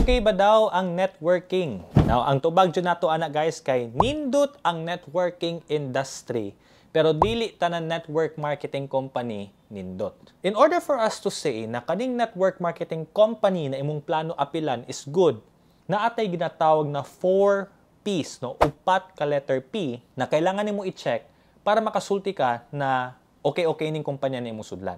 Okay ba daw ang networking? Now, ang tubag dyan nato ana guys kay nindot ang networking industry pero dili tanan network marketing company nindot. In order for us to say na kaning network marketing company na imong plano apilan is good, na atay ginatawag na 4 P's, no? upat ka letter P na kailangan nimo i-check para makasulti ka na okay-okay ning kumpanya nimo sudlan.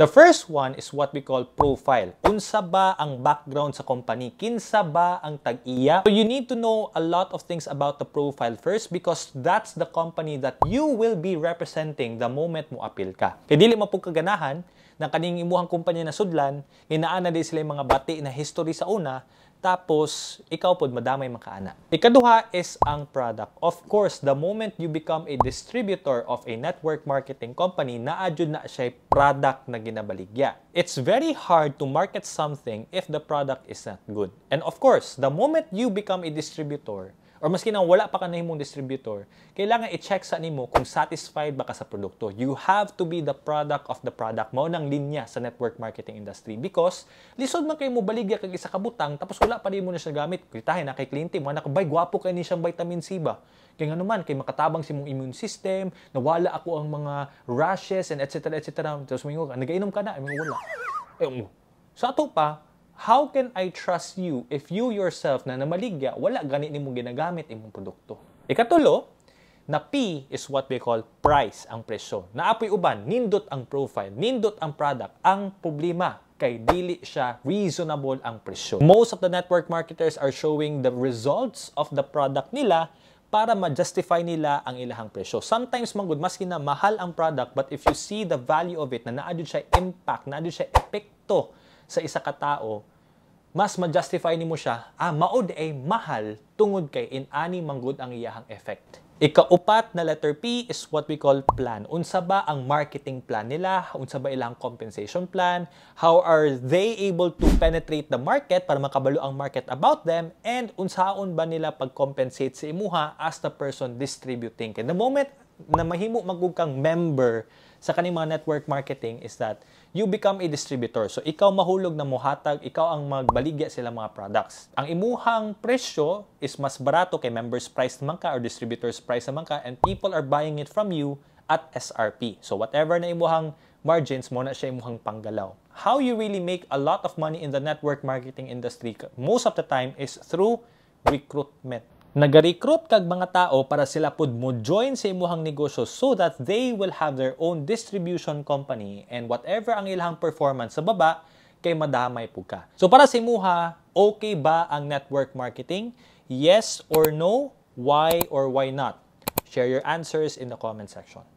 The first one is what we call profile. Kunsa ba ang background sa company? Kinsa ba ang tag-iya? So you need to know a lot of things about the profile first because that's the company that you will be representing the moment mo apil ka. Kaya dili mo kaganahan ng kaning imuhang kumpanya na sudlan, inaana din sila yung mga bati na history sa una, tapos, ikaw pod madamay makaana. Ikaduha is ang product. Of course, the moment you become a distributor of a network marketing company, naadyo na siya product na ginabaligya. It's very hard to market something if the product is not good. And of course, the moment you become a distributor, or maski nang wala pa kanay mong distributor, kailangan i-check sa nimo kung satisfied ba ka sa produkto. You have to be the product of the product. Mao nang linya sa network marketing industry because lisod man kay mo baligya kag isa ka butang tapos wala pa nimo na siya gamit. Kritahin na ah, kay kliyente mo anak bay gwapo kay ni siyang vitamin C ba. Kay ngano man kay makatabang si mong immune system, nawala ako ang mga rashes and etc etc. Tapos mingo ah, nagainom ka na, mingo wala. Eh, um, sa ato pa, How can I trust you if you yourself na namaligya, wala ganit nimo ginagamit imong produkto? Ikatulo, na P is what we call price, ang presyo. Naapoy uban, nindot ang profile, nindot ang product. Ang problema, kay dili siya reasonable ang presyo. Most of the network marketers are showing the results of the product nila para ma-justify nila ang ilahang presyo. Sometimes, manggod, maski na mahal ang product, but if you see the value of it, na naadyo siya impact, naadyo siya epekto sa isa katao, mas ma-justify ni mo siya, ah, maod ay mahal tungod kay inani manggod ang iyahang effect. Ikaupat na letter P is what we call plan. Unsa ba ang marketing plan nila? Unsa ba ilang compensation plan? How are they able to penetrate the market para makabalo ang market about them? And unsaon ba nila pag-compensate sa si imuha as the person distributing? And the moment na mahimo magug member sa kaning mga network marketing is that you become a distributor. So ikaw mahulog na muhatag, ikaw ang magbaligya sila mga products. Ang imuhang presyo is mas barato kay members price naman ka or distributors price naman ka and people are buying it from you at SRP. So whatever na imuhang margins mo na siya imuhang panggalaw. How you really make a lot of money in the network marketing industry most of the time is through recruitment. Nag-recruit kag mga tao para sila pud mo join sa imuhang negosyo so that they will have their own distribution company and whatever ang ilang performance sa baba kay madamay pud ka. So para sa imuha, okay ba ang network marketing? Yes or no? Why or why not? Share your answers in the comment section.